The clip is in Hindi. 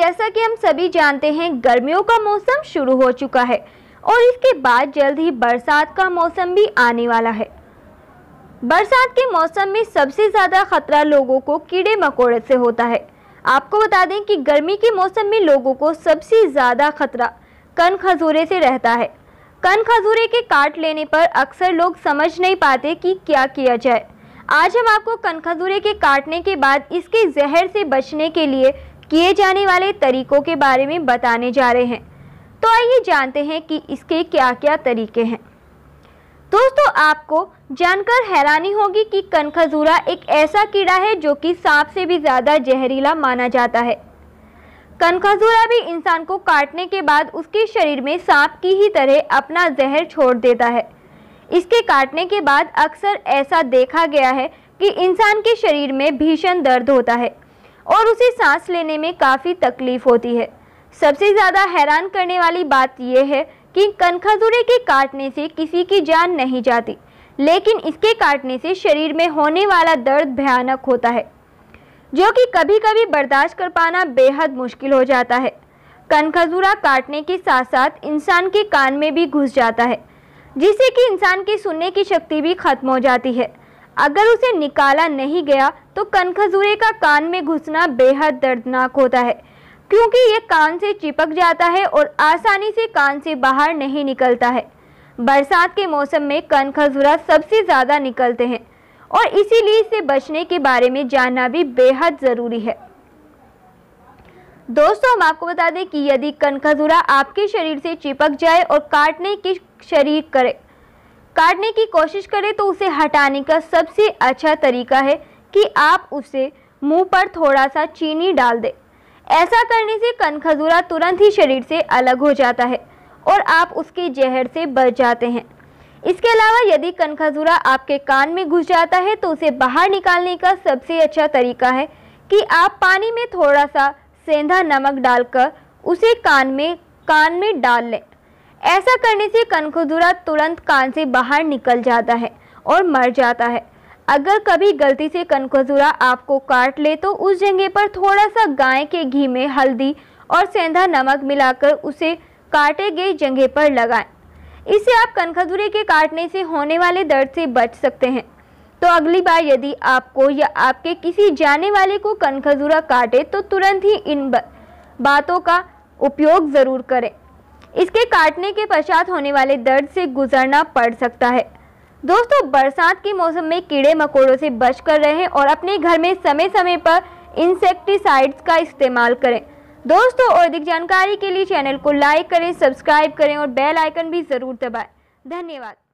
जैसा कि हम सभी जानते हैं गर्मियों का मौसम शुरू हो चुका है और इसके बाद जल्द ही बरसात का मौसम भी आने वाला है बरसात के मौसम में सबसे ज़्यादा खतरा लोगों को कीड़े मकोड़े से होता है आपको बता दें कि गर्मी के मौसम में लोगों को सबसे ज़्यादा खतरा कन खजूरे से रहता है कन खजूरे के काट लेने पर अक्सर लोग समझ नहीं पाते कि क्या किया जाए आज हम आपको कन खजूरे के काटने के बाद इसके जहर से बचने के लिए किए जाने वाले तरीकों के बारे में बताने जा रहे हैं तो आइए जानते हैं कि इसके क्या क्या तरीके हैं दोस्तों आपको जानकर हैरानी होगी कि कनखजूरा एक ऐसा कीड़ा है जो कि सांप से भी ज़्यादा जहरीला माना जाता है कनखजूरा भी इंसान को काटने के बाद उसके शरीर में सांप की ही तरह अपना जहर छोड़ देता है इसके काटने के बाद अक्सर ऐसा देखा गया है कि इंसान के शरीर में भीषण दर्द होता है और उसे सांस लेने में काफ़ी तकलीफ होती है सबसे ज़्यादा हैरान करने वाली बात यह है कि कनखजूरे के काटने से किसी की जान नहीं जाती लेकिन इसके काटने से शरीर में होने वाला दर्द भयानक होता है जो कि कभी कभी बर्दाश्त कर पाना बेहद मुश्किल हो जाता है कनखजूरा काटने के साथ साथ इंसान के कान में भी घुस जाता है जिससे कि इंसान की सुनने की शक्ति भी खत्म हो जाती है अगर उसे निकाला नहीं गया तो कनखजूरे का कान में घुसना बेहद दर्दनाक होता है क्योंकि ये कान से चिपक जाता है और आसानी से कान से बाहर नहीं निकलता है बरसात के मौसम में कनखजूरा सबसे ज़्यादा निकलते हैं और इसीलिए इससे बचने के बारे में जानना भी बेहद ज़रूरी है दोस्तों हम आपको बता दें कि यदि कनखजूरा आपके शरीर से चिपक जाए और काटने की शरीर करे काटने की कोशिश करें तो उसे हटाने का सबसे अच्छा तरीका है कि आप उसे मुंह पर थोड़ा सा चीनी डाल दें ऐसा करने से कनखजूरा तुरंत ही शरीर से अलग हो जाता है और आप उसके जहर से बच जाते हैं इसके अलावा यदि कनखजूरा आपके कान में घुस जाता है तो उसे बाहर निकालने का सबसे अच्छा तरीका है कि आप पानी में थोड़ा सा सेंधा नमक डालकर उसे कान में कान में डाल लें ऐसा करने से कनखुदुरा तुरंत कान से बाहर निकल जाता है और मर जाता है अगर कभी गलती से कनखुदुरा आपको काट ले तो उस जगह पर थोड़ा सा गाय के घी में हल्दी और सेंधा नमक मिलाकर उसे काटे गए जगह पर लगाएं। इससे आप कनखदुरे के काटने से होने वाले दर्द से बच सकते हैं तो अगली बार यदि आपको या आपके किसी जाने वाले को कनखदुरा काटे तो तुरंत ही इन बातों का उपयोग ज़रूर करें इसके काटने के पश्चात होने वाले दर्द से गुजरना पड़ सकता है दोस्तों बरसात के मौसम में कीड़े मकोड़ों से बच कर रहें और अपने घर में समय समय पर इंसेक्टिसाइड्स का इस्तेमाल करें दोस्तों और अधिक जानकारी के लिए चैनल को लाइक करें सब्सक्राइब करें और बेल आइकन भी ज़रूर दबाएं धन्यवाद